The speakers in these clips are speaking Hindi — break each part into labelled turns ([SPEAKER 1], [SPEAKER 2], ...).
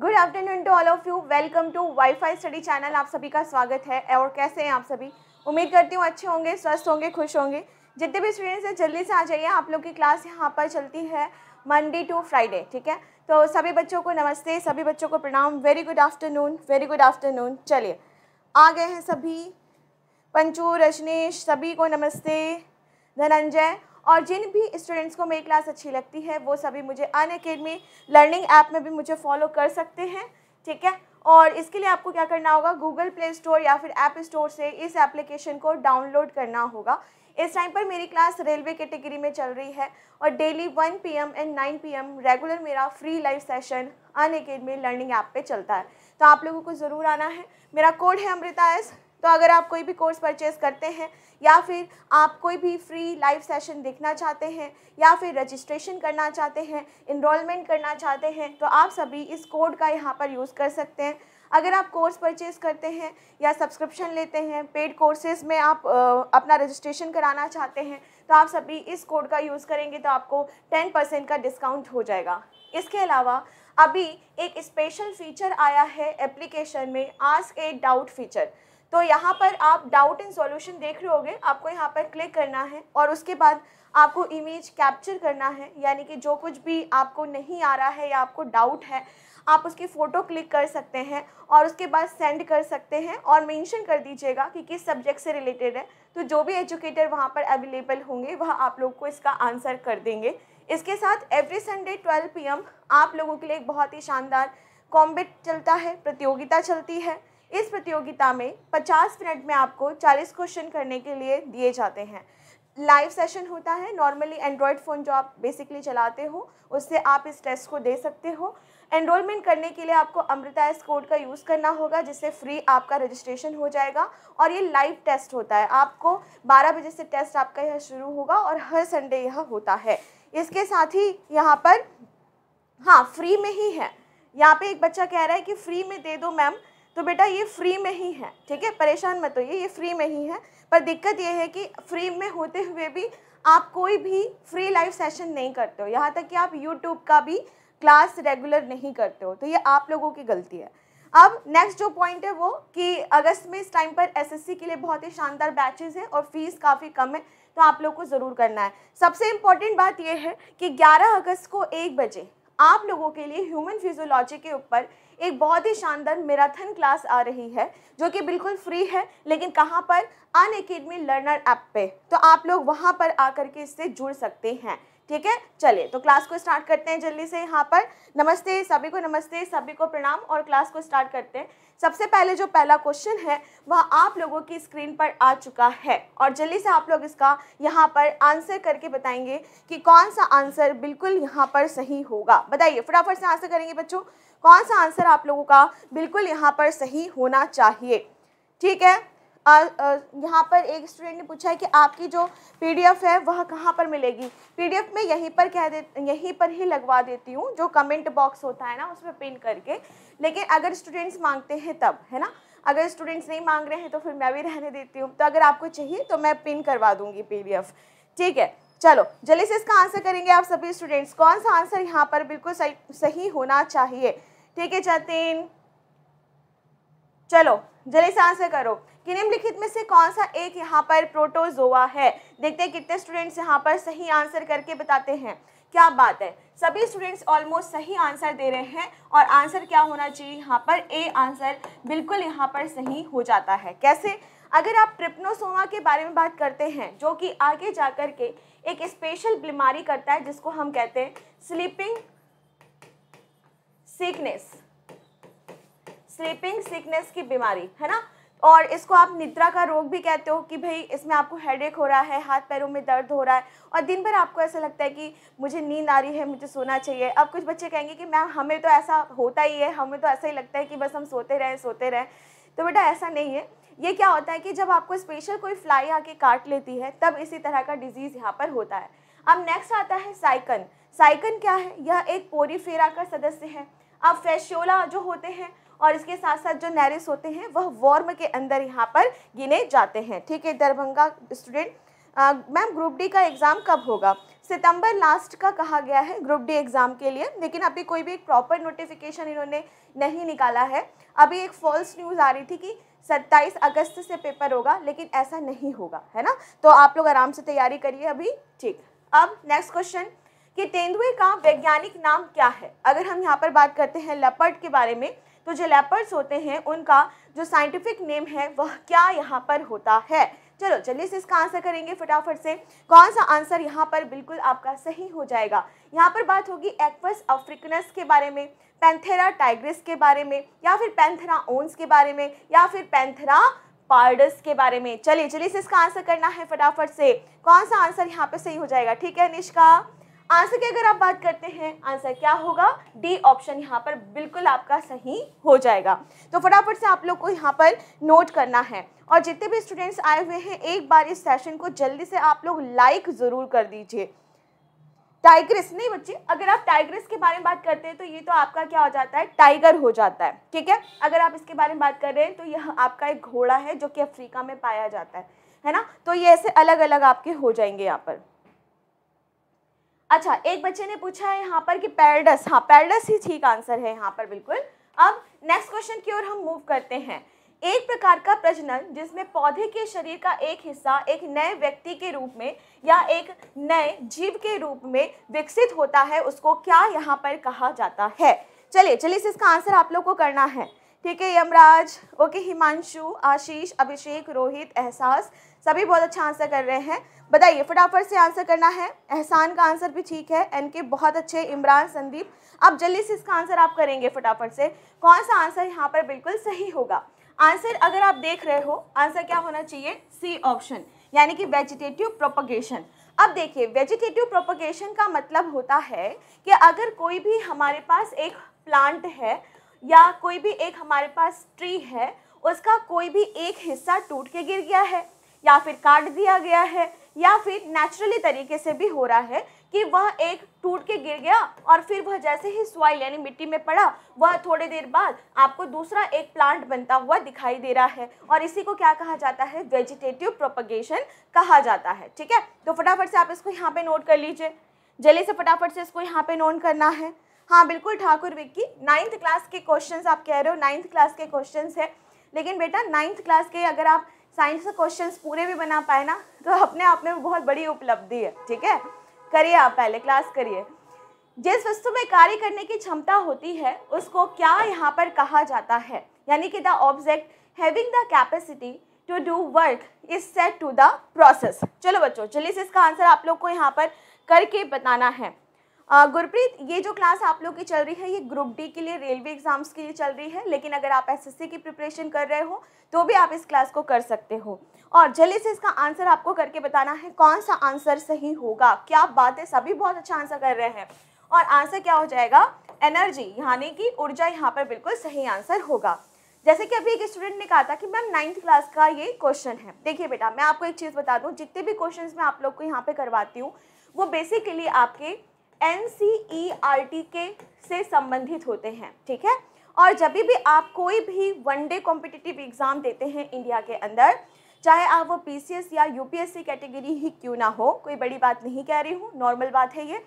[SPEAKER 1] good afternoon to all of you welcome to WiFi study channel आप सभी का स्वागत है और कैसे हैं आप सभी उम्मीद करती हूँ अच्छे होंगे स्वस्थ होंगे खुश होंगे जितने भी स्टूडेंट्स हैं जल्दी से आ जाइए आप लोग की क्लास यहाँ पर चलती है मंडे टू फ्राइडे ठीक है तो सभी बच्चों को नमस्ते सभी बच्चों को प्रणाम very good afternoon very good afternoon चलिए आ गए हैं सभी पंचू रजनीश सभी को नमस्ते धनंजय और जिन भी स्टूडेंट्स को मेरी क्लास अच्छी लगती है वो सभी मुझे अन अकेडमी लर्निंग ऐप में भी मुझे फॉलो कर सकते हैं ठीक है और इसके लिए आपको क्या करना होगा गूगल प्ले स्टोर या फिर ऐप स्टोर से इस एप्लीकेशन को डाउनलोड करना होगा इस टाइम पर मेरी क्लास रेलवे कैटेगरी में चल रही है और daily 1 PM and 9 PM regular मेरा free live session Unacademy learning app पे चलता है तो आप लोगों को ज़रूर आना है मेरा कोड है अमृता एस तो अगर आप कोई भी कोर्स परचेज करते हैं या फिर आप कोई भी फ्री लाइव सेशन देखना चाहते हैं या फिर रजिस्ट्रेशन करना चाहते हैं इनरोलमेंट करना चाहते हैं तो आप सभी इस कोड का यहाँ पर यूज़ कर सकते हैं अगर आप कोर्स परचेज़ करते हैं या सब्सक्रिप्शन लेते हैं पेड कोर्सेज में आप आ, अपना रजिस्ट्रेशन कराना चाहते हैं तो आप सभी इस कोड का यूज़ करेंगे तो आपको टेन परसेंट का डिस्काउंट हो जाएगा इसके अलावा अभी एक स्पेशल फीचर आया है एप्लीकेशन में आस्क ए डाउट फीचर तो यहाँ पर आप डाउट एंड सॉल्यूशन देख रहे होगे आपको यहाँ पर क्लिक करना है और उसके बाद आपको इमेज कैप्चर करना है यानी कि जो कुछ भी आपको नहीं आ रहा है या आपको डाउट है आप उसकी फ़ोटो क्लिक कर सकते हैं और उसके बाद सेंड कर सकते हैं और मेंशन कर दीजिएगा कि किस सब्जेक्ट से रिलेटेड है तो जो भी एजुकेटर वहाँ पर अवेलेबल होंगे वह आप लोग को इसका आंसर कर देंगे इसके साथ एवरी संडे 12 पीएम आप लोगों के लिए एक बहुत ही शानदार कॉम्बिट चलता है प्रतियोगिता चलती है इस प्रतियोगिता में 50 मिनट में आपको 40 क्वेश्चन करने के लिए दिए जाते हैं लाइव सेशन होता है नॉर्मली एंड्रॉयड फ़ोन जो आप बेसिकली चलाते हो उससे आप इस टेस्ट को दे सकते हो एनरोलमेंट करने के लिए आपको अमृता एस कोड का यूज़ करना होगा जिससे फ्री आपका रजिस्ट्रेशन हो जाएगा और ये लाइव टेस्ट होता है आपको 12 बजे से टेस्ट आपका यह शुरू होगा और हर संडे यह होता है इसके साथ ही यहाँ पर हाँ फ्री में ही है यहाँ पे एक बच्चा कह रहा है कि फ्री में दे दो मैम तो बेटा ये फ्री में ही है ठीक है परेशान मत होइए ये फ्री में ही है पर दिक्कत ये है कि फ्री में होते हुए भी आप कोई भी फ्री लाइव सेशन नहीं करते हो यहाँ तक कि आप यूट्यूब का भी क्लास रेगुलर नहीं करते हो तो ये आप लोगों की गलती है अब नेक्स्ट जो पॉइंट है वो कि अगस्त में इस टाइम पर एसएससी के लिए बहुत ही शानदार बैचेस हैं और फीस काफ़ी कम है तो आप लोग को ज़रूर करना है सबसे इम्पॉर्टेंट बात यह है कि 11 अगस्त को एक बजे आप लोगों के लिए ह्यूमन फिजियोलॉजी के ऊपर एक बहुत ही शानदार मैराथन क्लास आ रही है जो कि बिल्कुल फ्री है लेकिन कहाँ पर अन अकेडमी लर्नर ऐप पे तो आप लोग वहाँ पर आकर के इससे जुड़ सकते हैं ठीक है चलिए तो क्लास को स्टार्ट करते हैं जल्दी से यहाँ पर नमस्ते सभी को नमस्ते सभी को प्रणाम और क्लास को स्टार्ट करते हैं सबसे पहले जो पहला क्वेश्चन है वह आप लोगों की स्क्रीन पर आ चुका है और जल्दी से आप लोग इसका यहाँ पर आंसर करके बताएंगे कि कौन सा आंसर बिल्कुल यहाँ पर सही होगा बताइए फटाफट से आंसर करेंगे बच्चों कौन सा आंसर आप लोगों का बिल्कुल यहाँ पर सही होना चाहिए ठीक है यहाँ पर एक स्टूडेंट ने पूछा है कि आपकी जो पीडीएफ है वह कहाँ पर मिलेगी पीडीएफ में यहीं पर कह दे यहीं पर ही लगवा देती हूँ जो कमेंट बॉक्स होता है ना उसमें पिन करके लेकिन अगर स्टूडेंट्स मांगते हैं तब है ना अगर स्टूडेंट्स नहीं मांग रहे हैं तो फिर मैं भी रहने देती हूँ तो अगर आपको चाहिए तो मैं पिन करवा दूँगी पी ठीक है चलो जल्दी से इसका आंसर करेंगे आप सभी स्टूडेंट्स कौन सा आंसर यहाँ पर बिल्कुल सही सही होना चाहिए ठीक है जतिन चलो जल्दी से आंसर करो कि निम्नलिखित में से कौन सा एक यहाँ पर प्रोटोजोआ है देखते हैं कितने स्टूडेंट्स यहाँ पर सही आंसर करके बताते हैं क्या बात है सभी स्टूडेंट्स ऑलमोस्ट सही आंसर दे रहे हैं और आंसर क्या होना चाहिए यहाँ पर ए आंसर बिल्कुल यहाँ पर सही हो जाता है कैसे अगर आप ट्रिप्नोसोमा के बारे में बात करते हैं जो कि आगे जा कर के एक स्पेशल बीमारी करता है जिसको हम कहते हैं स्लीपिंग सिकनेस स्लीपिंग सिकनेस की बीमारी है ना और इसको आप निद्रा का रोग भी कहते हो कि भाई इसमें आपको हेडेक हो रहा है हाथ पैरों में दर्द हो रहा है और दिन भर आपको ऐसा लगता है कि मुझे नींद आ रही है मुझे सोना चाहिए अब कुछ बच्चे कहेंगे कि मैम हमें तो ऐसा होता ही है हमें तो ऐसा ही लगता है कि बस हम सोते रहें सोते रहें तो बेटा ऐसा नहीं है ये क्या होता है कि जब आपको स्पेशल कोई फ्लाई आके काट लेती है तब इसी तरह का डिजीज़ यहाँ पर होता है अब नेक्स्ट आता है साइकन साइकन क्या है यह एक पोरीफेरा का सदस्य है अब फेशोला जो होते हैं और इसके साथ साथ जो नैरिस होते हैं वह वॉर्म के अंदर यहाँ पर गिने जाते हैं ठीक है Darbhanga student ma'am group D का एग्ज़ाम कब होगा सितंबर लास्ट का कहा गया है ग्रुप डी एग्ज़ाम के लिए लेकिन अभी कोई भी एक प्रॉपर नोटिफिकेशन इन्होंने नहीं निकाला है अभी एक फॉल्स न्यूज़ आ रही थी कि 27 अगस्त से पेपर होगा लेकिन ऐसा नहीं होगा है ना तो आप लोग आराम से तैयारी करिए अभी ठीक अब नेक्स्ट क्वेश्चन कि तेंदुए का वैज्ञानिक नाम क्या है अगर हम यहाँ पर बात करते हैं लेपर्ड के बारे में तो जो लेपर्ड्स होते हैं उनका जो साइंटिफिक नेम है वह क्या यहाँ पर होता है चलो चलिए से इसका आंसर करेंगे फटाफट से कौन सा आंसर यहाँ पर बिल्कुल आपका सही हो जाएगा यहाँ पर बात होगी एक्वस अफ्रिकनस के बारे में पैंथेरा टाइग्रिस के बारे में या फिर पैंथेरा ओन्स के बारे में या फिर पैंथेरा पार्डस के बारे में चलिए चलिए से इसका आंसर करना है फटाफट से कौन सा आंसर यहाँ पर सही हो जाएगा ठीक है निष्का आंसर की अगर आप बात करते हैं आंसर क्या होगा डी ऑप्शन यहाँ पर बिल्कुल आपका सही हो जाएगा तो फटाफट से आप लोग को यहाँ पर नोट करना है और जितने भी स्टूडेंट्स आए हुए हैं एक बार इस सेशन को जल्दी से आप लोग लाइक ज़रूर कर दीजिए टाइग्रेस नहीं बच्चे अगर आप टाइग्रेस के बारे में बात करते हैं तो ये तो आपका क्या हो जाता है टाइगर हो जाता है ठीक है अगर आप इसके बारे में बात कर रहे हैं तो यह आपका एक घोड़ा है जो कि अफ्रीका में पाया जाता है है ना तो ये ऐसे अलग अलग आपके हो जाएंगे यहाँ पर अच्छा एक बच्चे ने पूछा है यहाँ पर कि पैरडस हाँ पैरडस ही ठीक आंसर है यहाँ पर बिल्कुल अब नेक्स्ट क्वेश्चन की ओर हम मूव करते हैं एक प्रकार का प्रजनन जिसमें पौधे के शरीर का एक हिस्सा एक नए व्यक्ति के रूप में या एक नए जीव के रूप में विकसित होता है उसको क्या यहाँ पर कहा जाता है चलिए चलिए इसका आंसर आप लोग को करना है ठीक है यमराज ओके हिमांशु आशीष अभिषेक रोहित एहसास सभी बहुत अच्छा आंसर कर रहे हैं बताइए फटाफट से आंसर करना है एहसान का आंसर भी ठीक है एन के बहुत अच्छे इमरान संदीप आप जल्दी से इसका आंसर आप करेंगे फटाफट से कौन सा आंसर यहाँ पर बिल्कुल सही होगा आंसर अगर आप देख रहे हो आंसर क्या होना चाहिए सी ऑप्शन यानी कि वेजिटेटिव प्रोपगेशन अब देखिए वेजिटेटिव प्रोपगेशन का मतलब होता है कि अगर कोई भी हमारे पास एक प्लांट है या कोई भी एक हमारे पास ट्री है उसका कोई भी एक हिस्सा टूट के गिर गया है या फिर काट दिया गया है या फिर नेचुरली तरीके से भी हो रहा है कि वह एक टूट के गिर गया और फिर वह जैसे ही सॉइल यानी मिट्टी में पड़ा वह थोड़ी देर बाद आपको दूसरा एक प्लांट बनता हुआ दिखाई दे रहा है और इसी को क्या कहा जाता है वेजिटेटिव प्रोपगेशन कहा जाता है ठीक है तो फटाफट से आप इसको यहाँ पे नोट कर लीजिए जल्दी से फटाफट से इसको यहाँ पे नोट करना है हाँ बिल्कुल ठाकुर विक्की नाइन्थ क्लास के क्वेश्चंस आप कह रहे हो नाइन्थ क्लास के क्वेश्चंस है लेकिन बेटा नाइन्थ क्लास के अगर आप साइंस के क्वेश्चंस पूरे भी बना पाए ना तो अपने आप में बहुत बड़ी उपलब्धि है ठीक है करिए आप पहले क्लास करिए जिस वस्तु में कार्य करने की क्षमता होती है उसको क्या यहाँ पर कहा जाता है यानी कि the object having the capacity to do work is set to the process चलो बच्चों चलिए इसका आंसर आप लोग को यहाँ पर करके बताना है गुरप्रीत ये जो क्लास आप लोग की चल रही है ये ग्रुप डी के लिए रेलवे एग्जाम्स के लिए चल रही है लेकिन अगर आप एसएससी की प्रिपरेशन कर रहे हो तो भी आप इस क्लास को कर सकते हो और जल्दी से इसका आंसर आपको करके बताना है कौन सा आंसर सही होगा क्या बात है सभी बहुत अच्छा आंसर कर रहे हैं और आंसर क्या हो जाएगा एनर्जी यानी कि ऊर्जा यहाँ पर बिल्कुल सही आंसर होगा जैसे कि अभी एक स्टूडेंट ने कहा था कि मैम नाइन्थ क्लास का ये क्वेश्चन है देखिए बेटा मैं आपको एक चीज़ बता दूँ जितने भी क्वेश्चन मैं आप लोग को यहाँ पर करवाती हूँ वो बेसिकली आपके N C E R T के से संबंधित होते हैं ठीक है और जब भी आप कोई भी वन डे कॉम्पिटिटिव एग्ज़ाम देते हैं इंडिया के अंदर चाहे आप वो पीसीएस या सी कैटेगरी ही क्यों ना हो कोई बड़ी बात नहीं कह रही हूँ नॉर्मल बात है ये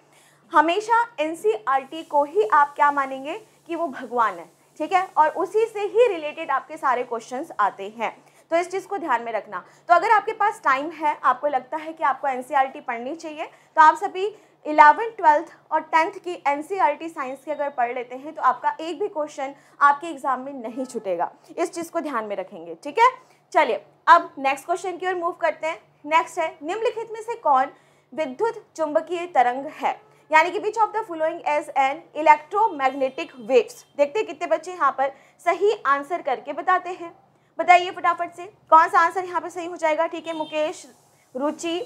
[SPEAKER 1] हमेशा टी को ही आप क्या मानेंगे कि वो भगवान है ठीक है और उसी से ही रिलेटेड आपके सारे क्वेश्चन आते हैं तो इस चीज़ को ध्यान में रखना तो अगर आपके पास टाइम है आपको लगता है कि आपको एन पढ़नी चाहिए तो आप सभी इलेवेंथ ट्वेल्थ और टेंथ की एन e साइंस की अगर पढ़ लेते हैं तो आपका एक भी क्वेश्चन आपके एग्जाम में नहीं छूटेगा इस चीज़ को ध्यान में रखेंगे ठीक है चलिए अब नेक्स्ट क्वेश्चन की ओर मूव करते हैं नेक्स्ट है निम्नलिखित में से कौन विद्युत चुंबकीय तरंग है यानी कि which of the following as an electromagnetic waves देखते हैं कितने बच्चे यहाँ पर सही आंसर करके बताते हैं बताइए फटाफट से कौन सा आंसर यहाँ पर सही हो जाएगा ठीक है मुकेश रुचि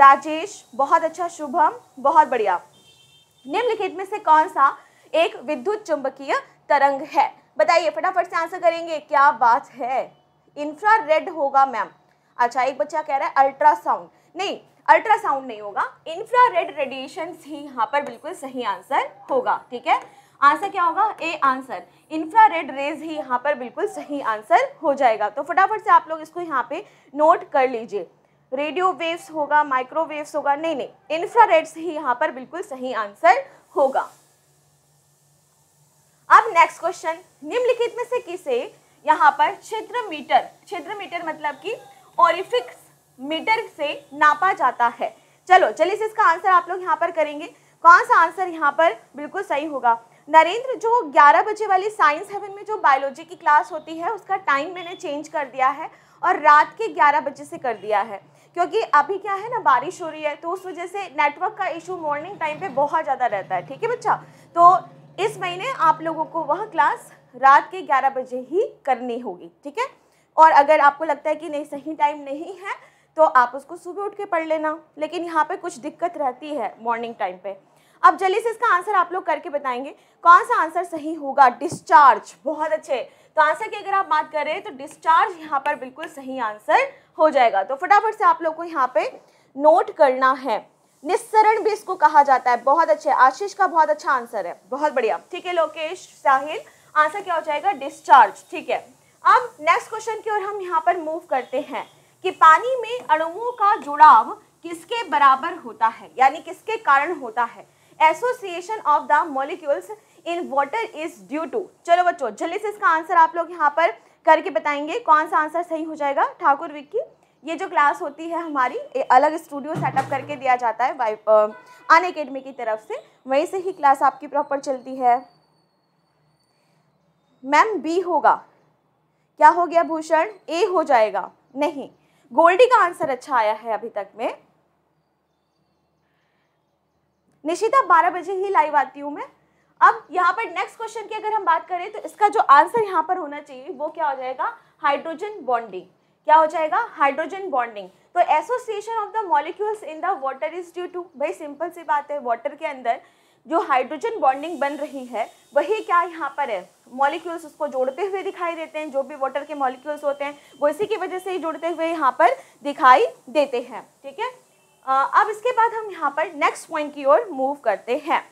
[SPEAKER 1] राजेश बहुत अच्छा शुभम बहुत बढ़िया निम्नलिखित में से कौन सा एक विद्युत चुंबकीय तरंग है बताइए फटाफट से आंसर करेंगे क्या बात है इंफ्रा रेड होगा मैम अच्छा एक बच्चा कह रहा है अल्ट्रासाउंड नहीं अल्ट्रासाउंड नहीं होगा इंफ्रा रेड रेडिएशन ही यहाँ पर बिल्कुल सही आंसर होगा ठीक है आंसर क्या होगा ए आंसर रेड रेज ही यहाँ पर बिल्कुल सही आंसर हो जाएगा तो फटाफट से आप लोग इसको यहाँ पे नोट कर लीजिए रेडियो वेव्स होगा माइक्रोवेव्स होगा नहीं नहीं इंफ्रारेड्स ही यहाँ पर बिल्कुल सही आंसर होगा अब नेक्स्ट क्वेश्चन निम्नलिखित में से किसे यहाँ पर क्षेत्र मीटर क्षेत्र मीटर मतलब कि ओरिफिक्स मीटर से नापा जाता है चलो चलिए इसका आंसर आप लोग यहाँ पर करेंगे कौन सा आंसर यहाँ पर बिल्कुल सही होगा नरेंद्र जो 11 बजे वाली साइंस हेवन में जो बायोलॉजी की क्लास होती है उसका टाइम मैंने चेंज कर दिया है और रात के ग्यारह बजे से कर दिया है क्योंकि अभी क्या है ना बारिश हो रही है तो उस वजह से नेटवर्क का इशू मॉर्निंग टाइम पे बहुत ज़्यादा रहता है ठीक है बच्चा तो इस महीने आप लोगों को वह क्लास रात के ग्यारह बजे ही करनी होगी ठीक है और अगर आपको लगता है कि नहीं सही टाइम नहीं है तो आप उसको सुबह उठ के पढ़ लेना लेकिन यहाँ पे कुछ दिक्कत रहती है मॉर्निंग टाइम पे अब जल्दी से इसका आंसर आप लोग करके बताएंगे कौन सा आंसर सही होगा डिस्चार्ज बहुत अच्छे तो आंसर की अगर आप बात करें तो डिस्चार्ज यहाँ पर बिल्कुल सही आंसर हो जाएगा तो फटाफट से आप लोग को यहाँ पे नोट करना है निस्सरण भी इसको कहा जाता है बहुत अच्छे आशीष का बहुत अच्छा आंसर है बहुत बढ़िया ठीक है लोकेश साहिल आंसर क्या हो जाएगा डिस्चार्ज ठीक है अब नेक्स्ट क्वेश्चन की ओर हम यहाँ पर मूव करते हैं कि पानी में अणुओं का जुड़ाव किसके बराबर होता है यानी किसके कारण होता है association of the molecules in water is due to चलो बच्चों जल्दी से इसका आंसर आप लोग यहाँ पर करके बताएंगे कौन सा आंसर सही हो जाएगा ठाकुर विक्की ये जो क्लास होती है हमारी अलग स्टूडियो सेटअप करके दिया जाता है वाई अन अकेडमी की तरफ से वहीं से ही क्लास आपकी प्रॉपर चलती है मैम बी होगा क्या हो गया भूषण ए हो जाएगा नहीं गोल्डी का आंसर अच्छा आया है अभी तक में निशिता बारह बजे ही लाइव आती हूँ मैं अब यहाँ पर नेक्स्ट क्वेश्चन की अगर हम बात करें तो इसका जो आंसर यहाँ पर होना चाहिए वो क्या हो जाएगा हाइड्रोजन बॉन्डिंग क्या हो जाएगा हाइड्रोजन बॉन्डिंग तो association of the molecules in the water is due to भाई सिंपल सी बात है वाटर के अंदर जो हाइड्रोजन बॉन्डिंग बन रही है वही क्या यहाँ पर है मॉलिक्यूल्स उसको जोड़ते हुए दिखाई देते हैं जो भी वाटर के मॉलिक्यूल्स होते हैं वो इसी की वजह से ही जुड़ते हुए यहाँ पर दिखाई देते हैं ठीक है अब इसके बाद हम यहाँ पर नेक्स्ट पॉइंट की ओर मूव करते हैं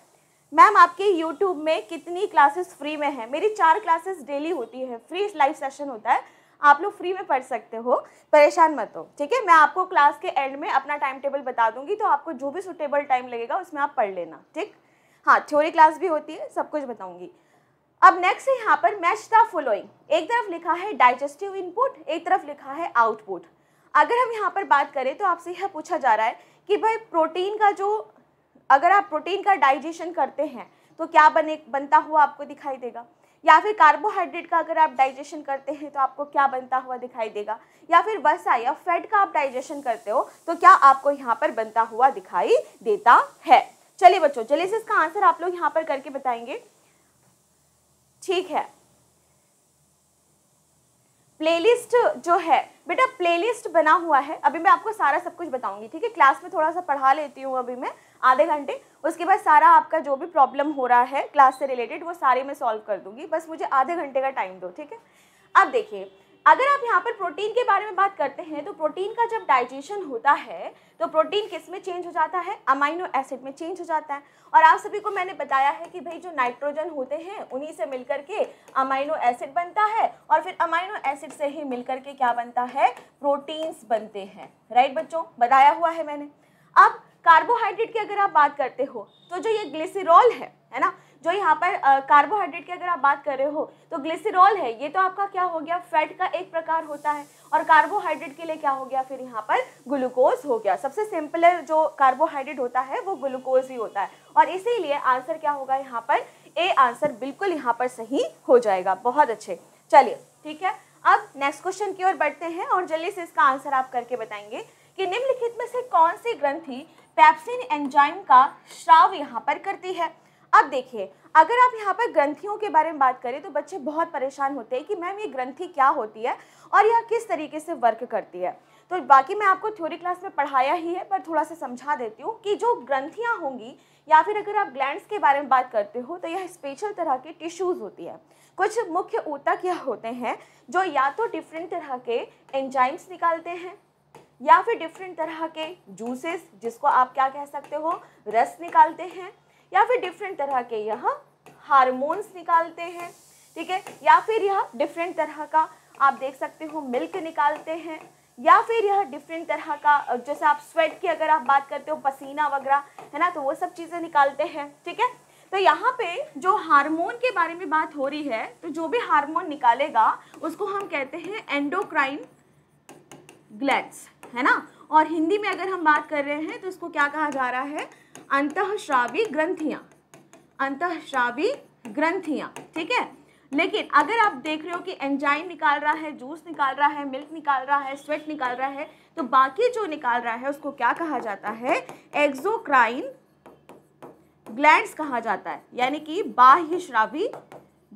[SPEAKER 1] मैम आपके यूट्यूब में कितनी क्लासेस फ्री में है मेरी चार क्लासेस डेली होती है फ्री लाइव सेशन होता है आप लोग फ्री में पढ़ सकते हो परेशान मत हो ठीक है मैं आपको क्लास के एंड में अपना टाइम टेबल बता दूंगी तो आपको जो भी सुटेबल टाइम लगेगा उसमें आप पढ़ लेना ठीक हाँ थ्योरी क्लास भी होती है सब कुछ बताऊंगी अब नेक्स्ट है यहाँ पर मैच द फॉलोइंग एक तरफ लिखा है डाइजेस्टिव इनपुट एक तरफ लिखा है आउटपुट अगर हम यहाँ पर बात करें तो आपसे यह पूछा जा रहा है कि भाई प्रोटीन का जो अगर आप प्रोटीन का डाइजेशन करते हैं तो क्या बने बनता हुआ आपको दिखाई देगा या फिर कार्बोहाइड्रेट का अगर आप डाइजेशन करते हैं तो आपको क्या बनता हुआ दिखाई देगा या फिर वसा या फैट का आप डाइजेशन करते हो तो क्या आपको यहाँ पर बनता हुआ दिखाई देता है चलिए बच्चों चलिए इसका आंसर आप लोग यहाँ पर करके बताएंगे ठीक है प्लेलिस्ट जो है बेटा प्लेलिस्ट बना हुआ है अभी मैं आपको सारा सब कुछ बताऊंगी ठीक है क्लास में थोड़ा सा पढ़ा लेती हूँ अभी मैं आधे घंटे उसके बाद सारा आपका जो भी प्रॉब्लम हो रहा है क्लास से रिलेटेड वो सारे मैं सॉल्व कर दूंगी बस मुझे आधे घंटे का टाइम दो ठीक है अब देखिए अगर आप यहाँ पर प्रोटीन के बारे में बात करते हैं तो प्रोटीन का जब डाइजेशन होता है तो प्रोटीन किस में चेंज हो जाता है अमाइनो एसिड में चेंज हो जाता है और आप सभी को मैंने बताया है कि भाई जो नाइट्रोजन होते हैं उन्हीं से मिलकर के अमाइनो एसिड बनता है और फिर अमाइनो एसिड से ही मिलकर के क्या बनता है प्रोटीन्स बनते हैं राइट बच्चों बताया हुआ है मैंने अब कार्बोहाइड्रेट की अगर आप बात करते हो तो जो ये ग्लिसरॉल है है ना जो यहाँ पर कार्बोहाइड्रेट की अगर आप बात कर रहे हो तो ग्लिसरॉल है ये तो आपका क्या हो गया फैट का एक प्रकार होता है और कार्बोहाइड्रेट के लिए क्या हो गया फिर यहाँ पर ग्लूकोज हो गया सबसे सिंपलर जो कार्बोहाइड्रेट होता है वो ग्लूकोज ही होता है और इसीलिए आंसर क्या होगा यहाँ पर ए आंसर बिल्कुल यहाँ पर सही हो जाएगा बहुत अच्छे चलिए ठीक है अब नेक्स्ट क्वेश्चन की ओर बढ़ते हैं और जल्दी से इसका आंसर आप करके बताएंगे कि निम्नलिखित में से कौन सी ग्रंथि पैप्सिन एंजाइम का श्राव यहाँ पर करती है अब देखिए अगर आप यहाँ पर ग्रंथियों के बारे में बात करें तो बच्चे बहुत परेशान होते हैं कि मैम ये ग्रंथी क्या होती है और यह किस तरीके से वर्क करती है तो बाकी मैं आपको थ्योरी क्लास में पढ़ाया ही है पर थोड़ा सा समझा देती हूँ कि जो ग्रंथियाँ होंगी या फिर अगर आप ग्लैंड्स के बारे में बात करते हो तो यह स्पेशल तरह के टिश्यूज़ होती है कुछ मुख्य ऊतक यह होते हैं जो या तो डिफरेंट तरह के एंजाइम्स निकालते हैं या फिर डिफरेंट तरह के जूसेस जिसको आप क्या कह सकते हो रस निकालते हैं या फिर डिफरेंट तरह के यह हारमोन्स निकालते हैं ठीक है या फिर यह डिफरेंट तरह का आप देख सकते हो मिल्क निकालते हैं या फिर यह डिफरेंट तरह का जैसे आप स्वेट की अगर आप बात करते हो पसीना वगैरह है ना तो वो सब चीज़ें निकालते हैं ठीक है तो यहाँ पे जो हार्मोन के बारे में बात हो रही है तो जो भी हार्मोन निकालेगा उसको हम कहते हैं एंडोक्राइन ग्लैंड्स है ना और हिंदी में अगर हम बात कर रहे हैं तो इसको क्या कहा जा रहा है अंतश्रावी ग्रंथियाँ अंतश्रावी ग्रंथियाँ ठीक है लेकिन अगर आप देख रहे हो कि एंजाइम निकाल रहा है जूस निकाल रहा है मिल्क निकाल रहा है स्वेट निकाल रहा है तो बाकी जो निकाल रहा है उसको क्या कहा जाता है एक्जोक्राइन ग्लैंड्स कहा जाता है यानी कि बाह्य श्रावी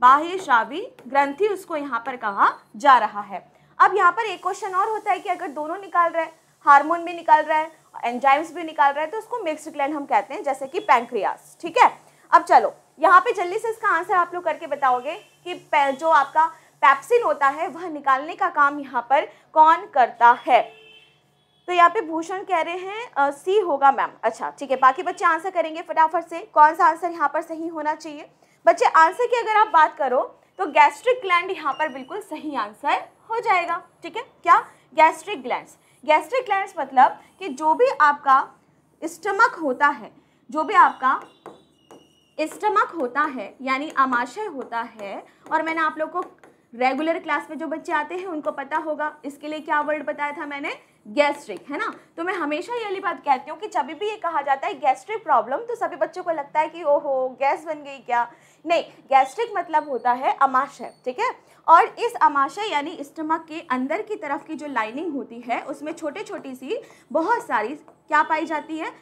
[SPEAKER 1] बाह्य श्रावी ग्रंथी उसको यहाँ पर कहा जा रहा है अब यहाँ पर एक क्वेश्चन और होता है कि अगर दोनों निकाल रहे हैं हार्मोन भी निकाल रहा है एंजाइम्स भी निकाल रहा है तो उसको मिक्स ग्लैंड हम कहते हैं जैसे कि पैंक्रियास ठीक है अब चलो यहाँ पे जल्दी से इसका आंसर आप लोग करके बताओगे कि जो आपका पैप्सिन होता है वह निकालने का काम यहाँ पर कौन करता है तो यहाँ पे भूषण कह रहे हैं आ, सी होगा मैम अच्छा ठीक है बाकी बच्चे आंसर करेंगे फटाफट से कौन सा आंसर यहाँ पर सही होना चाहिए बच्चे आंसर की अगर आप बात करो तो गैस्ट्रिक ग्लैंड यहाँ पर बिल्कुल सही आंसर हो जाएगा ठीक है क्या गैस्ट्रिक ग्लैंड्स गैस्ट्रिक ग्लैंड मतलब कि जो भी आपका स्टमक होता है जो भी आपका स्टमक होता है यानी आमाशय होता है और मैंने आप लोग को रेगुलर क्लास में जो बच्चे आते हैं उनको पता होगा इसके लिए क्या वर्ड बताया था मैंने गैस्ट्रिक है ना तो मैं हमेशा ये वाली बात कहती हूँ कि जब भी ये कहा जाता है गैस्ट्रिक प्रॉब्लम तो सभी बच्चों को लगता है कि ओहो गैस बन गई क्या नहीं गैस्ट्रिक मतलब होता है अमाशय ठीक है और इस अमाशय यानी स्टमक के अंदर की तरफ की जो लाइनिंग होती है उसमें छोटी छोटी सी बहुत सारी क्या पाई जाती है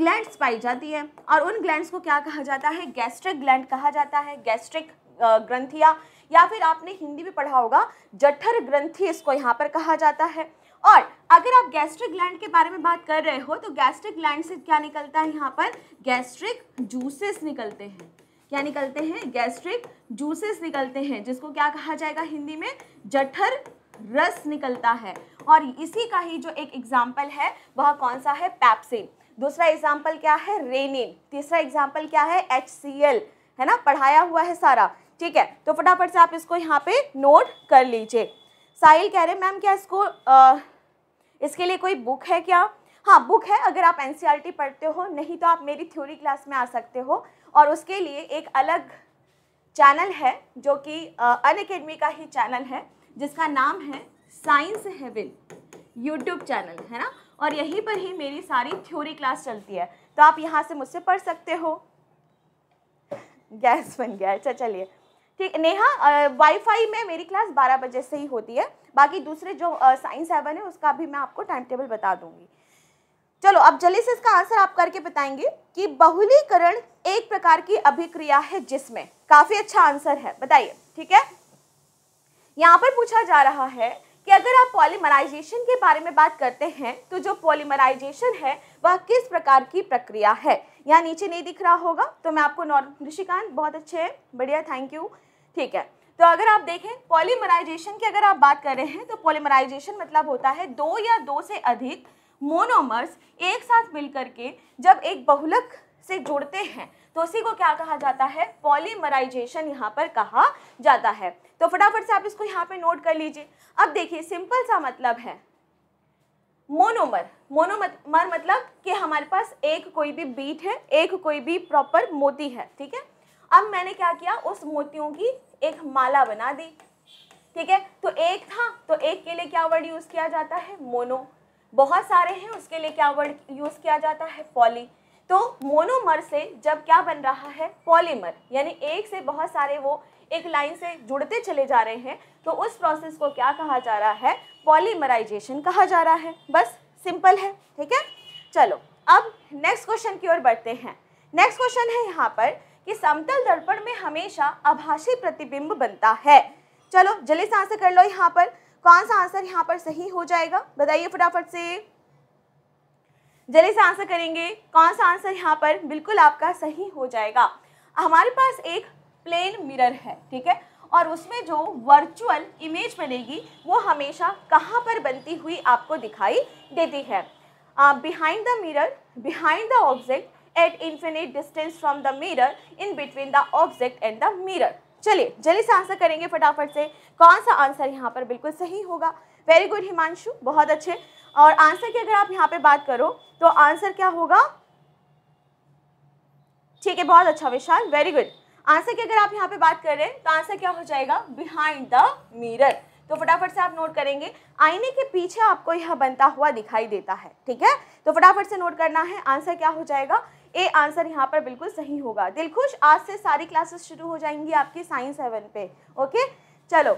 [SPEAKER 1] ग्लैंड्स पाई जाती है और उन ग्लैंड्स को क्या कहा जाता है गैस्ट्रिक ग्लैंड कहा जाता है गैस्ट्रिक ग्रंथिया या फिर आपने हिंदी में पढ़ा होगा जठर ग्रंथि इसको यहाँ पर कहा जाता है और अगर आप गैस्ट्रिक ग्लैंड के बारे में बात कर रहे हो तो गैस्ट्रिक ग्लैंड से क्या निकलता है यहाँ पर गैस्ट्रिक जूसेस निकलते हैं क्या निकलते हैं गैस्ट्रिक जूसेस निकलते हैं जिसको क्या कहा जाएगा हिंदी में जठर रस निकलता है और इसी का ही जो एक एग्जाम्पल है वह कौन सा है पैप्सिन दूसरा एग्जाम्पल क्या है रेनिन तीसरा एग्जाम्पल क्या है एच है ना पढ़ाया हुआ है सारा ठीक है तो फटाफट से आप इसको यहाँ पे नोट कर लीजिए साहिल कह रहे मैम क्या इसको आ, इसके लिए कोई बुक है क्या हाँ बुक है अगर आप एन e पढ़ते हो नहीं तो आप मेरी थ्योरी क्लास में आ सकते हो और उसके लिए एक अलग चैनल है जो कि अन अकेडमी का ही चैनल है जिसका नाम है साइंस हेविन यूट्यूब चैनल है ना और यहीं पर ही मेरी सारी थ्योरी क्लास चलती है तो आप यहाँ से मुझसे पढ़ सकते हो गैस बन गया अच्छा चलिए ठीक नेहा वाईफाई में मेरी क्लास 12 बजे से ही होती है बाकी दूसरे जो साइंस हेवन है उसका भी मैं आपको टाइम टेबल बता दूंगी चलो अब जल्दी से इसका आंसर आप करके बताएंगे कि बहुलीकरण एक प्रकार की अभिक्रिया है जिसमें काफी अच्छा आंसर है बताइए ठीक है यहाँ पर पूछा जा रहा है कि अगर आप पॉलीमराइजेशन के बारे में बात करते हैं तो जो पॉलीमराइजेशन है वह किस प्रकार की प्रक्रिया है यहाँ नीचे नहीं दिख रहा होगा तो मैं आपको ऋषिकांत बहुत अच्छे हैं बढ़िया थैंक यू ठीक है तो अगर आप देखें पॉलीमराइजेशन की अगर आप बात कर रहे हैं तो पॉलीमराइजेशन मतलब होता है दो या दो से अधिक मोनोमर्स एक साथ मिलकर के जब एक बहुलक से जुड़ते हैं तो उसी को क्या कहा जाता है पॉलीमराइजेशन यहाँ पर कहा जाता है तो फटाफट से आप इसको यहाँ पे नोट कर लीजिए अब देखिए सिंपल सा मतलब है मोनोमर मोनोमर मतलब कि हमारे पास एक कोई भी बीट है एक कोई भी प्रॉपर मोती है ठीक है अब मैंने क्या किया उस मोतियों की एक माला बना दी ठीक है तो एक था तो एक के लिए क्या वर्ड यूज़ किया जाता है मोनो बहुत सारे हैं उसके लिए क्या वर्ड यूज़ किया जाता है पॉली तो मोनोमर से जब क्या बन रहा है पॉलीमर यानी एक से बहुत सारे वो एक लाइन से जुड़ते चले जा रहे हैं तो उस प्रोसेस को क्या कहा जा रहा है पॉलीमराइजेशन कहा जा रहा है बस सिंपल है ठीक है चलो अब नेक्स्ट क्वेश्चन की ओर बढ़ते हैं नेक्स्ट क्वेश्चन है यहाँ पर कि समतल दर्पण में हमेशा आभाषी प्रतिबिंब बनता है चलो जल्दी से आंसर कर लो यहाँ पर कौन सा आंसर यहाँ पर सही हो जाएगा बताइए फटाफट से जल्दी से आंसर करेंगे कौन सा आंसर यहाँ पर बिल्कुल आपका सही हो जाएगा हमारे पास एक प्लेन मिरर है ठीक है और उसमें जो वर्चुअल इमेज बनेगी वो हमेशा कहाँ पर बनती हुई आपको दिखाई देती है behind the mirror behind the object at infinite distance from the mirror in between the object and the mirror चलिए जल्दी से आंसर करेंगे फटाफट से कौन सा आंसर यहाँ पर बिल्कुल सही होगा वेरी गुड हिमांशु बहुत अच्छे और आंसर की अगर आप यहाँ पे बात करो तो आंसर क्या होगा ठीक है बहुत अच्छा विशाल वेरी गुड आंसर की अगर आप यहाँ पे बात कर रहे हैं तो आंसर क्या हो जाएगा बिहाइंड द मिरर तो फटाफट से आप नोट करेंगे आईने के पीछे आपको यह बनता हुआ दिखाई देता है ठीक है तो फटाफट से नोट करना है आंसर क्या हो जाएगा ए आंसर यहाँ पर बिल्कुल सही होगा दिलखुश आज से सारी क्लासेस शुरू हो जाएंगी आपकी साइंस सेवन पे ओके चलो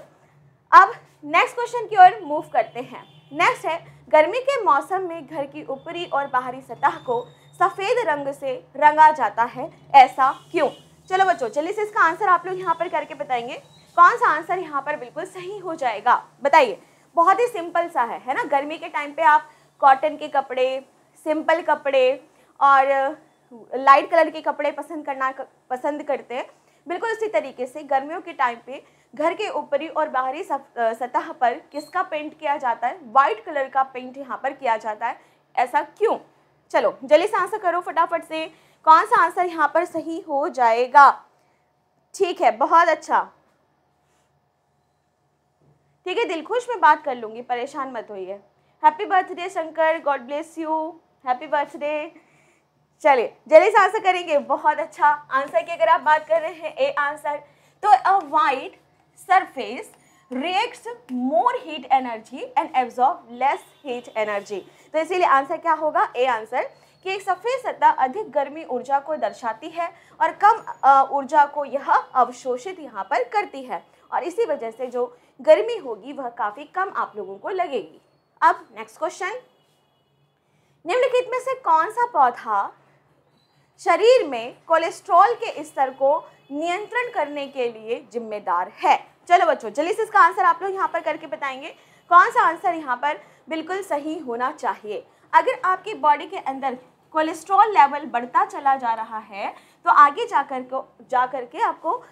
[SPEAKER 1] अब नेक्स्ट क्वेश्चन की ओर मूव करते हैं नेक्स्ट है गर्मी के मौसम में घर की ऊपरी और बाहरी सतह को सफ़ेद रंग से रंगा जाता है ऐसा क्यों चलो बच्चों चलिए से इसका आंसर आप लोग यहाँ पर करके बताएंगे कौन सा आंसर यहाँ पर बिल्कुल सही हो जाएगा बताइए बहुत ही सिंपल सा है है ना गर्मी के टाइम पे आप कॉटन के कपड़े सिंपल कपड़े और लाइट कलर के कपड़े पसंद करना पसंद करते हैं बिल्कुल उसी तरीके से गर्मियों के टाइम पे घर के ऊपरी और बाहरी सतह पर किसका पेंट किया जाता है वाइट कलर का पेंट यहाँ पर किया जाता है ऐसा क्यों चलो जल्दी से आंसर करो फटाफट से कौन सा आंसर यहाँ पर सही हो जाएगा ठीक है बहुत अच्छा ठीक है दिलखुश में बात कर लूँगी परेशान मत होइए happy birthday Shankar God bless you happy birthday चलिए जल्दी से आंसर करेंगे बहुत अच्छा आंसर की अगर आप बात कर रहे हैं ए आंसर तो a white surface reacts more heat energy and absorb less heat energy तो इसीलिए आंसर क्या होगा ए आंसर कि एक सफ़ेद सतह अधिक गर्मी ऊर्जा को दर्शाती है और कम ऊर्जा को यह अवशोषित यहाँ पर करती है और इसी वजह से जो गर्मी होगी वह काफ़ी कम आप लोगों को लगेगी अब नेक्स्ट क्वेश्चन निम्नलिखित में से कौन सा पौधा शरीर में कोलेस्ट्रॉल के स्तर को नियंत्रण करने के लिए जिम्मेदार है चलो बच्चों जल्दी से इसका आंसर आप लोग यहाँ पर करके बताएंगे कौन सा आंसर यहाँ पर बिल्कुल सही होना चाहिए अगर आपकी बॉडी के अंदर कोलेस्ट्रॉल लेवल बढ़ता चला जा रहा है तो आगे जाकर को जा कर के आपको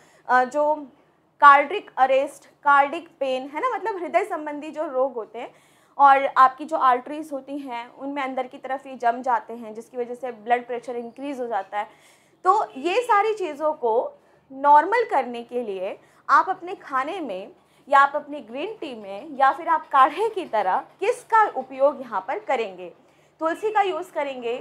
[SPEAKER 1] जो कार्डिक अरेस्ट कार्डिक पेन है ना मतलब हृदय संबंधी जो रोग होते हैं और आपकी जो आर्टरीज़ होती हैं उनमें अंदर की तरफ ये जम जाते हैं जिसकी वजह से ब्लड प्रेशर इंक्रीज़ हो जाता है तो ये सारी चीज़ों को नॉर्मल करने के लिए आप अपने खाने में या आप अपनी ग्रीन टी में या फिर आप काढ़े की तरह किसका उपयोग यहाँ पर करेंगे तुलसी का यूज़ करेंगे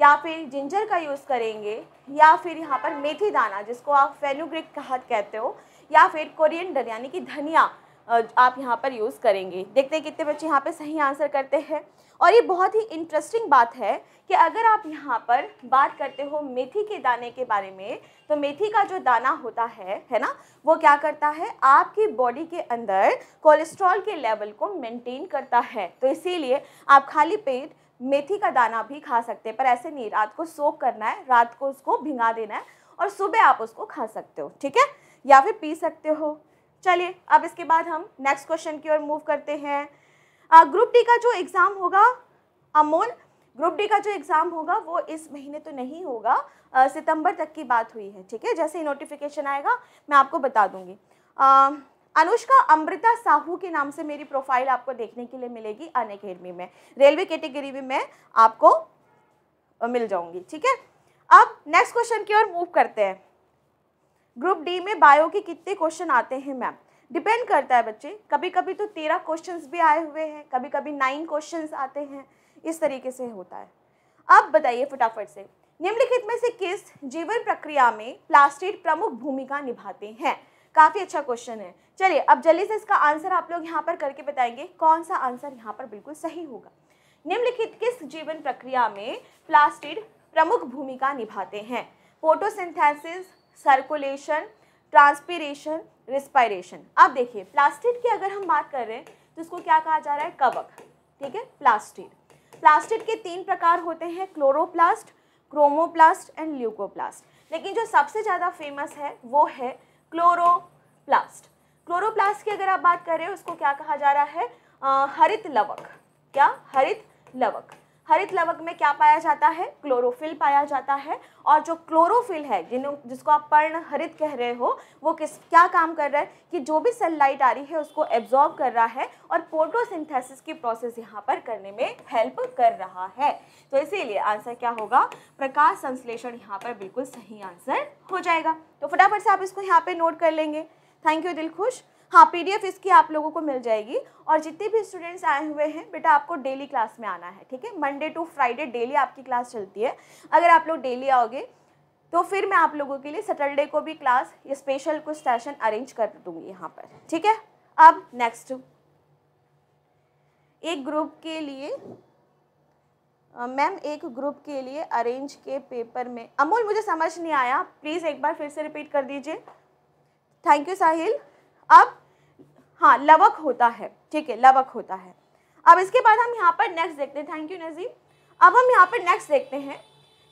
[SPEAKER 1] या फिर जिंजर का यूज़ करेंगे या फिर यहाँ पर मेथी दाना जिसको आप फेनुग्रिक कहा कहते हो या फिर कोरिएंडर यानी कि धनिया आप यहाँ पर यूज़ करेंगे देखते हैं कितने बच्चे यहाँ पर सही आंसर करते हैं और ये बहुत ही इंटरेस्टिंग बात है कि अगर आप यहाँ पर बात करते हो मेथी के दाने के बारे में तो मेथी का जो दाना होता है है ना वो क्या करता है आपकी बॉडी के अंदर कोलेस्ट्रॉल के लेवल को मेंटेन करता है तो इसीलिए आप खाली पेट मेथी का दाना भी खा सकते हैं पर ऐसे नहीं रात को सोख करना है रात को उसको भिंगा देना है और सुबह आप उसको खा सकते हो ठीक है या फिर पी सकते हो चलिए अब इसके बाद हम नेक्स्ट क्वेश्चन की ओर मूव करते हैं ग्रुप डी का जो एग्ज़ाम होगा अमोल ग्रुप डी का जो एग्ज़ाम होगा वो इस महीने तो नहीं होगा आ, सितंबर तक की बात हुई है ठीक है जैसे ही नोटिफिकेशन आएगा मैं आपको बता दूंगी अनुष्का अमृता साहू के नाम से मेरी प्रोफाइल आपको देखने के लिए मिलेगी अन अकेडमी में रेलवे कैटेगरी में मैं आपको मिल जाऊंगी ठीक है अब नेक्स्ट क्वेश्चन की ओर मूव करते हैं ग्रुप डी में बायो के कितने क्वेश्चन आते हैं मैम डिपेंड करता है बच्चे कभी कभी तो तेरह क्वेश्चंस भी आए हुए हैं कभी कभी नाइन क्वेश्चंस आते हैं इस तरीके से होता है अब बताइए फटाफट से निम्नलिखित में से किस जीवन प्रक्रिया में प्लास्टिड प्रमुख भूमिका निभाते हैं काफ़ी अच्छा क्वेश्चन है चलिए अब जल्दी से इसका आंसर आप लोग यहाँ पर करके बताएंगे कौन सा आंसर यहाँ पर बिल्कुल सही होगा निम्नलिखित किस जीवन प्रक्रिया में प्लास्टिड प्रमुख भूमिका निभाते हैं फोटोसिंथेसिस सर्कुलेशन ट्रांसपीरेशन रिस्पायरेशन अब देखिए प्लास्टिड की अगर हम बात कर रहे हैं तो इसको क्या कहा जा रहा है कवक ठीक है प्लास्टिड प्लास्टिड के तीन प्रकार होते हैं क्लोरोप्लास्ट क्रोमोप्लास्ट एंड ल्यूकोप्लास्ट लेकिन जो सबसे ज़्यादा फेमस है वो है क्लोरोप्लास्ट क्लोरोप्लास्ट की अगर आप बात करें उसको क्या कहा जा रहा है आ, हरित लवक क्या हरित लवक हरित लवक में क्या पाया जाता है क्लोरोफिल पाया जाता है और जो क्लोरोफिल है जिन्हों जिसको आप पर्ण हरित कह रहे हो वो किस क्या काम कर रहा है कि जो भी सनलाइट आ रही है उसको एब्जॉर्ब कर रहा है और फोटोसिंथेसिस की प्रोसेस यहाँ पर करने में हेल्प कर रहा है तो इसीलिए आंसर क्या होगा प्रकाश संश्लेषण यहाँ पर बिल्कुल सही आंसर हो जाएगा तो फटाफट से आप इसको यहाँ पर नोट कर लेंगे थैंक यू दिलखुश हाँ पीडीएफ इसकी आप लोगों को मिल जाएगी और जितने भी स्टूडेंट्स आए हुए हैं बेटा आपको डेली क्लास में आना है ठीक है मंडे टू फ्राइडे डेली आपकी क्लास चलती है अगर आप लोग डेली आओगे तो फिर मैं आप लोगों के लिए सैटरडे को भी क्लास या स्पेशल कुछ सेशन अरेंज कर दूंगी यहाँ पर ठीक है अब नेक्स्ट एक ग्रुप के लिए मैम एक ग्रुप के लिए अरेंज के पेपर में अमोल मुझे समझ नहीं आया प्लीज़ एक बार फिर से रिपीट कर दीजिए थैंक यू साहिल अब हाँ लवक होता है ठीक है लवक होता है अब इसके बाद हम यहाँ पर नेक्स्ट देखते हैं थैंक यू नज़ीम अब हम यहाँ पर नेक्स्ट देखते हैं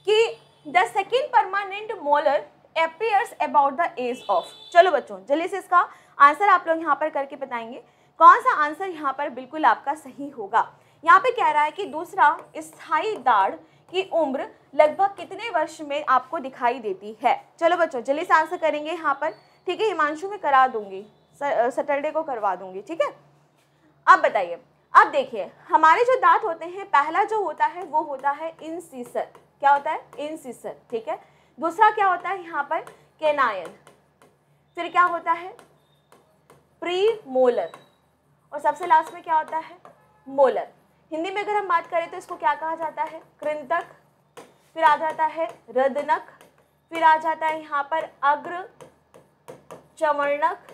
[SPEAKER 1] कि the second permanent molar appears about the age of चलो बच्चों जल्दी से इसका आंसर आप लोग यहाँ पर करके बताएंगे कौन सा आंसर यहाँ पर बिल्कुल आपका सही होगा यहाँ पे कह रहा है कि दूसरा स्थाई दाढ़ की उम्र लगभग कितने वर्ष में आपको दिखाई देती है चलो बच्चों जल्दी से आंसर करेंगे यहाँ पर ठीक है हिमांशु में करा दूंगी सैटरडे को करवा दूंगी ठीक है अब बताइए अब देखिए हमारे जो दांत होते हैं पहला जो होता है वो होता है इनसीसर क्या होता है इनसीसर ठीक है दूसरा क्या होता है यहाँ पर केनायन फिर क्या होता है प्री मोलर और सबसे लास्ट में क्या होता है मोलर हिंदी में अगर हम बात करें तो इसको क्या कहा जाता है कृंतक फिर आ जाता है रदनक फिर आ जाता है यहाँ पर अग्र चवर्णक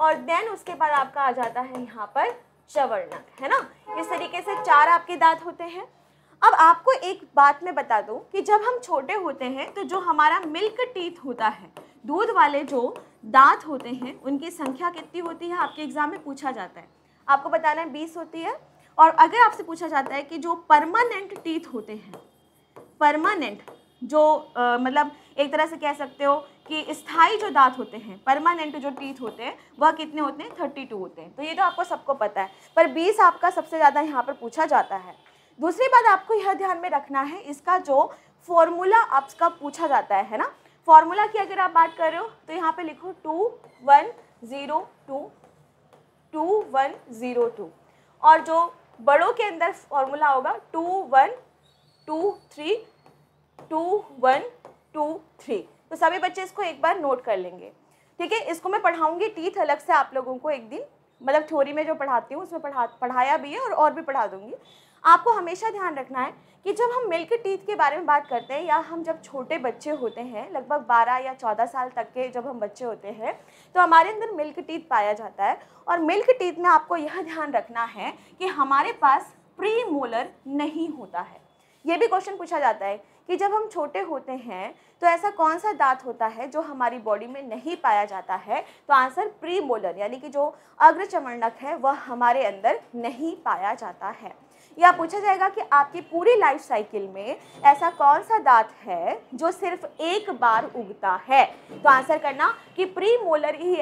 [SPEAKER 1] और देन उसके बाद आपका आ जाता है यहाँ पर चवर्णक है ना इस तरीके से चार आपके दांत होते हैं अब आपको एक बात मैं बता दूं कि जब हम छोटे होते हैं तो जो हमारा मिल्क टीथ होता है दूध वाले जो दांत होते हैं उनकी संख्या कितनी होती है आपके एग्जाम में पूछा जाता है आपको बताना है बीस होती है और अगर आपसे पूछा जाता है कि जो परमानेंट टीथ होते हैं परमानेंट जो आ, मतलब एक तरह से कह सकते हो कि स्थाई जो दांत होते हैं परमानेंट जो टीथ होते हैं वह कितने होते हैं थर्टी टू होते हैं तो ये तो आपको सबको पता है पर बीस आपका सबसे ज़्यादा यहाँ पर पूछा जाता है दूसरी बात आपको यह ध्यान में रखना है इसका जो फॉर्मूला आपका पूछा जाता है है ना फॉर्मूला की अगर आप बात कर रहे हो तो यहाँ पर लिखो two one zero two two one zero two और जो बड़ों के अंदर फॉर्मूला होगा two one two three two one two three तो सभी बच्चे इसको एक बार नोट कर लेंगे ठीक है इसको मैं पढ़ाऊँगी टीथ अलग से आप लोगों को एक दिन मतलब थ्योरी में जो पढ़ाती हूँ उसमें पढ़ा पढ़ाया भी है और और भी पढ़ा दूँगी आपको हमेशा ध्यान रखना है कि जब हम मिल्क टीथ के बारे में बात करते हैं या हम जब छोटे बच्चे होते हैं लगभग 12 या 14 साल तक के जब हम बच्चे होते हैं तो हमारे अंदर मिल्क टीथ पाया जाता है और मिल्क टीथ में आपको यह ध्यान रखना है कि हमारे पास प्री मोलर नहीं होता है ये भी क्वेश्चन पूछा जाता है कि जब हम छोटे होते हैं तो ऐसा कौन सा दांत होता है जो हमारी बॉडी में नहीं पाया जाता है तो आंसर प्री मोलर यानी कि जो अग्र चमड़क है वह हमारे अंदर नहीं पाया जाता है या पूछा जाएगा कि आपकी पूरी लाइफ साइकिल में ऐसा कौन सा दांत है जो सिर्फ एक बार उगता है तो आंसर करना कि प्री मोलर ही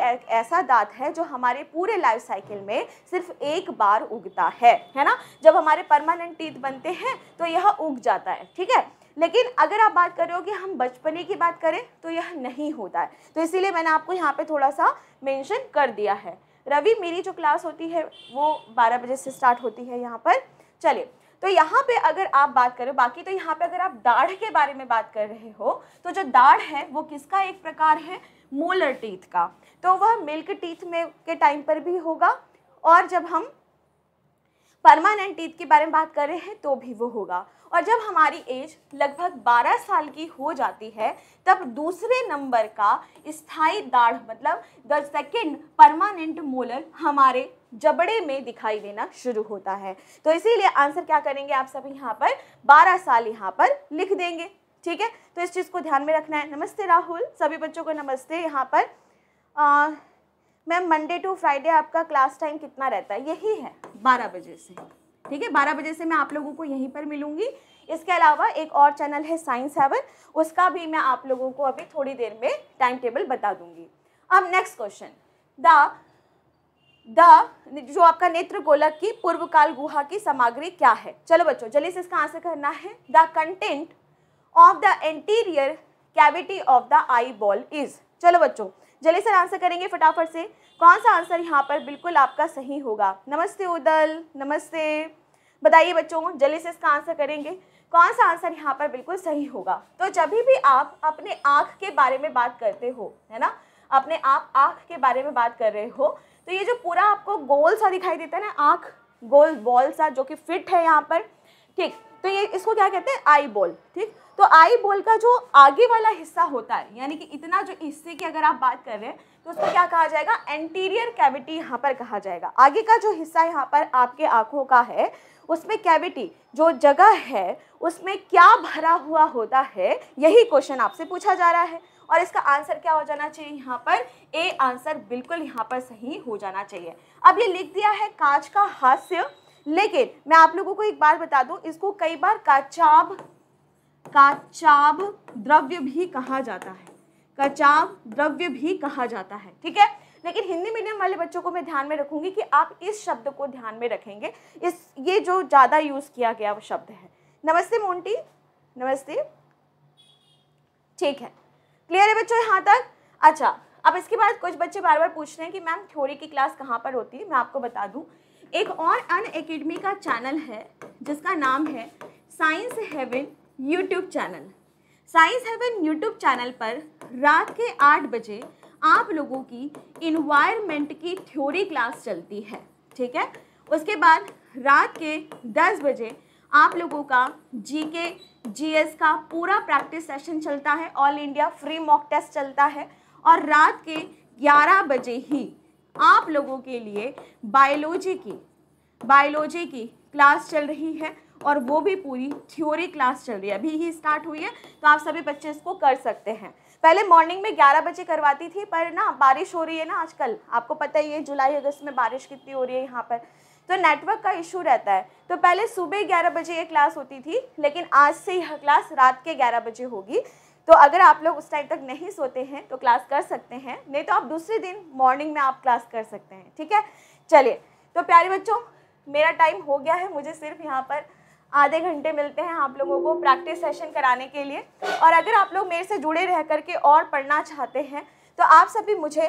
[SPEAKER 1] ऐसा दांत है जो हमारे पूरे लाइफ साइकिल में सिर्फ एक बार उगता है है ना जब हमारे परमानेंट टीथ बनते हैं तो यह उग जाता है ठीक है लेकिन अगर आप बात कर रहे हो कि हम बचपने की बात करें तो यह नहीं होता है तो इसीलिए मैंने आपको यहाँ पे थोड़ा सा मेंशन कर दिया है रवि मेरी जो क्लास होती है वो बारह बजे से स्टार्ट होती है यहाँ पर चलिए तो यहाँ पे अगर आप बात करें बाकी तो यहाँ पे अगर आप दाढ़ के बारे में बात कर रहे हो तो जो दाढ़ है वो किसका एक प्रकार है मोलर टीथ का तो वह मिल्क टीथ में के टाइम पर भी होगा और जब हम परमानेंट टीथ के बारे में बात कर रहे हैं तो भी वो होगा और जब हमारी एज लगभग 12 साल की हो जाती है तब दूसरे नंबर का स्थायी दाढ़ मतलब द सेकेंड परमानेंट मोलर हमारे जबड़े में दिखाई देना शुरू होता है तो इसीलिए आंसर क्या करेंगे आप सब यहाँ पर 12 साल यहाँ पर लिख देंगे ठीक है तो इस चीज़ को ध्यान में रखना है नमस्ते राहुल सभी बच्चों को नमस्ते यहाँ पर मैम मंडे टू फ्राइडे आपका क्लास टाइम कितना रहता है यही है बारह बजे से ठीक है बारह बजे से मैं आप लोगों को यहीं पर मिलूंगी इसके अलावा एक और चैनल है साइंस हेवन उसका भी मैं आप लोगों को अभी थोड़ी देर में टाइम टेबल बता दूंगी अब नेक्स्ट क्वेश्चन द द जो आपका नेत्र गोलक की पूर्व काल गुहा की सामग्री क्या है चलो बच्चों जल्दी से इसका आंसर करना है the content of the anterior cavity of the eye ball is चलो बच्चों जल्दी सर आंसर करेंगे फटाफट से कौन सा आंसर यहाँ पर बिल्कुल आपका सही होगा नमस्ते उदल नमस्ते बताइए बच्चों जल्दी से इसका आंसर करेंगे कौन सा आंसर यहाँ पर बिल्कुल सही होगा तो जब भी आप अपने आँख के बारे में बात करते हो है ना अपने आप आँख के बारे में बात कर रहे हो तो ये जो पूरा आपको गोल सा दिखाई देता है ना आँख गोल बॉल सा जो कि फिट है यहाँ पर ठीक तो ये इसको क्या कहते हैं आई बॉल ठीक तो आई बोल का जो आगे वाला हिस्सा होता है यानी कि इतना जो हिस्से की अगर आप बात कर रहे हैं तो उसको क्या कहा जाएगा एंटीरियर कैविटी यहाँ पर कहा जाएगा आगे का जो हिस्सा यहाँ पर आपके आँखों का है उसमें कैविटी जो जगह है उसमें क्या भरा हुआ होता है यही क्वेश्चन आपसे पूछा जा रहा है और इसका आंसर क्या हो जाना चाहिए यहाँ पर ए आंसर बिल्कुल यहाँ पर सही हो जाना चाहिए अब ये लिख दिया है कांच का हास्य लेकिन मैं आप लोगों को एक बार बता दूं इसको कई बार काचाब काचाब द्रव्य भी कहा जाता है काचाब द्रव्य भी कहा जाता है ठीक है लेकिन हिंदी मीडियम वाले बच्चों को मैं ध्यान में रखूंगी कि आप इस शब्द को ध्यान में रखेंगे इस ये जो ज़्यादा यूज़ किया गया वो शब्द है नमस्ते मोन्टी नमस्ते ठीक है क्लियर है बच्चों यहाँ तक अच्छा अब इसके बाद कुछ बच्चे बार बार पूछ रहे हैं कि मैम थ्योरी की क्लास कहाँ पर होती है मैं आपको बता दूँ एक और अन एकेडमी का चैनल है जिसका नाम है science heaven YouTube channel science heaven YouTube channel पर रात के आठ बजे आप लोगों की इन्वायरमेंट की थ्योरी क्लास चलती है ठीक है उसके बाद रात के दस बजे आप लोगों का जीके जीएस का पूरा प्रैक्टिस सेशन चलता है all India free mock test चलता है और रात के ग्यारह बजे ही आप लोगों के लिए बायोलॉजी की बायोलॉजी की क्लास चल रही है और वो भी पूरी थ्योरी क्लास चल रही है अभी ही स्टार्ट हुई है तो आप सभी बच्चे इसको कर सकते हैं पहले मॉर्निंग में 11 बजे करवाती थी पर ना बारिश हो रही है ना आजकल आपको पता ही है जुलाई अगस्त में बारिश कितनी हो रही है यहाँ पर तो नेटवर्क का इशू रहता है तो पहले सुबह ग्यारह बजे ये क्लास होती थी लेकिन आज से यह क्लास रात के ग्यारह बजे होगी तो अगर आप लोग उस टाइम तक नहीं सोते हैं तो क्लास कर सकते हैं नहीं तो आप दूसरे दिन मॉर्निंग में आप क्लास कर सकते हैं ठीक है चलिए तो प्यारे बच्चों मेरा टाइम हो गया है मुझे सिर्फ यहाँ पर आधे घंटे मिलते हैं आप लोगों को प्रैक्टिस सेशन कराने के लिए और अगर आप लोग मेरे से जुड़े रह करके और पढ़ना चाहते हैं तो आप सभी मुझे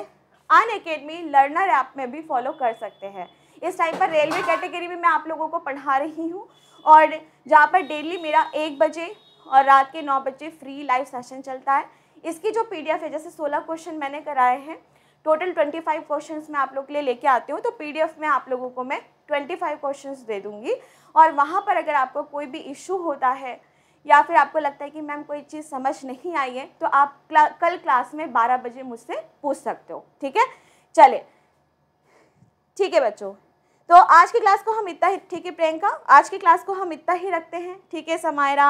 [SPEAKER 1] अन अकेडमी लर्नर ऐप में भी फॉलो कर सकते हैं इस टाइम पर रेलवे कैटेगरी में मैं आप लोगों को पढ़ा रही हूँ और जहाँ पर डेली मेरा एक बजे और रात के नौ बजे फ्री लाइव सेशन चलता है इसकी जो पी है जैसे सोलह क्वेश्चन मैंने कराए हैं टोटल ट्वेंटी फाइव क्वेश्चन मैं आप लोग के लिए लेके आती हूँ तो पी में आप लोगों को मैं ट्वेंटी फाइव क्वेश्चन दे दूँगी और वहाँ पर अगर आपको कोई भी इशू होता है या फिर आपको लगता है कि मैम कोई चीज़ समझ नहीं आई है तो आप क्ला, कल क्लास में बारह बजे मुझसे पूछ सकते हो ठीक है चले ठीक है बच्चों तो आज की क्लास को हम इतना ही ठीक है प्रियंका आज की क्लास को हम इतना ही रखते हैं ठीक है समायरा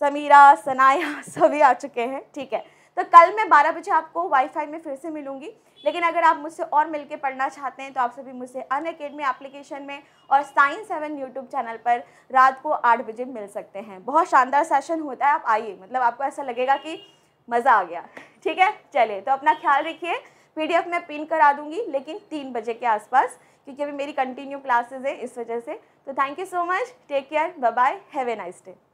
[SPEAKER 1] समीरा सनाया सभी आ चुके हैं ठीक है तो कल मैं बारह बजे आपको वाईफाई में फिर से मिलूंगी लेकिन अगर आप मुझसे और मिलकर पढ़ना चाहते हैं तो आप सभी मुझसे अन अकेडमी एप्लीकेशन में और साइंस सेवन यूट्यूब चैनल पर रात को आठ बजे मिल सकते हैं बहुत शानदार सेशन होता है आप आइए मतलब आपको ऐसा लगेगा कि मज़ा आ गया ठीक है चलिए तो अपना ख्याल रखिए पीडीएफ मैं पिन करा दूंगी लेकिन तीन बजे के आसपास क्योंकि अभी मेरी कंटिन्यू क्लासेज है इस वजह से तो thank you so much take care bye bye have a nice day